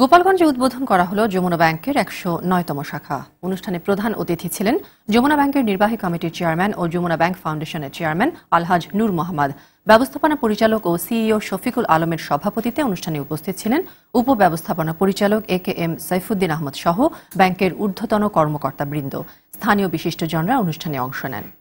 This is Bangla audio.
গোপালগঞ্জে উদ্বোধন করা হল যমুনা ব্যাংকের একশো নয়তম শাখা অনুষ্ঠানে প্রধান অতিথি ছিলেন যমুনা ব্যাংকের নির্বাহী কমিটির চেয়ারম্যান ও যমুনা ব্যাংক ফাউন্ডেশনের চেয়ারম্যান আলহাজ নূর মোহাম্মদ ব্যবস্থাপনা পরিচালক ও সিইও শফিকুল আলমের সভাপতিতে অনুষ্ঠানে উপস্থিত ছিলেন উপব্যবস্থাপনা পরিচালক A K M Saifuddin Ahmad সহ ব্যাংকের ঊর্ধ্বতন কর্মকর্তাবৃন্দ স্থানীয় বিশিষ্টজনরা অনুষ্ঠানে অংশ নেন